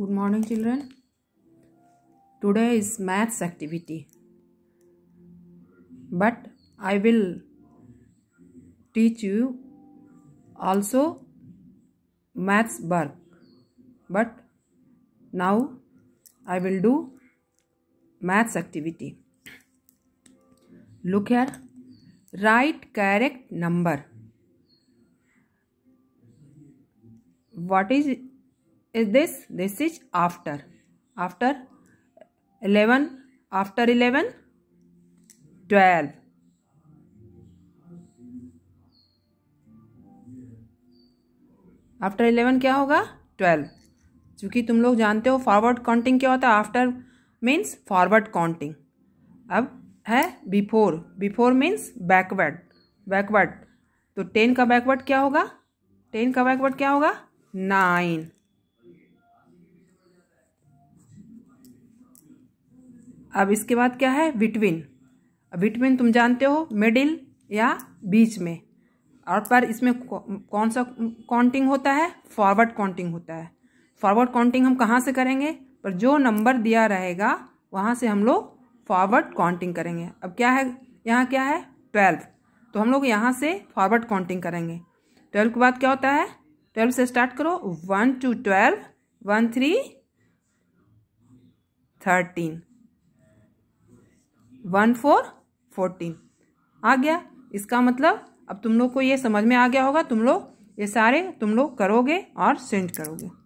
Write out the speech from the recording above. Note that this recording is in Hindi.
good morning children today is maths activity but i will teach you also maths work but now i will do maths activity look here write correct number what is is this this is after after 11 after 11 12 after eleven क्या होगा ट्वेल्व चूंकि तुम लोग जानते हो फॉरवर्ड काउंटिंग क्या होता है आफ्टर मीन्स फॉरवर्ड काउंटिंग अब है before before means backward backward तो टेन का बैकवर्ड क्या होगा टेन का बैकवर्ड क्या होगा नाइन अब इसके बाद क्या है विटविन विटविन तुम जानते हो मिडिल या बीच में और पर इसमें कौन सा काउंटिंग होता है फॉरवर्ड काउंटिंग होता है फॉरवर्ड काउंटिंग हम कहाँ से करेंगे पर जो नंबर दिया रहेगा वहाँ से हम लोग फॉरवर्ड काउंटिंग करेंगे अब क्या है यहाँ क्या है ट्वेल्व तो हम लोग यहाँ से फॉरवर्ड काउंटिंग करेंगे ट्वेल्व के बाद क्या होता है ट्वेल्व से स्टार्ट करो one two twelve one three thirteen one four fourteen आ गया इसका मतलब अब तुम लोग को ये समझ में आ गया होगा तुम लोग ये सारे तुम लोग करोगे और सेंड करोगे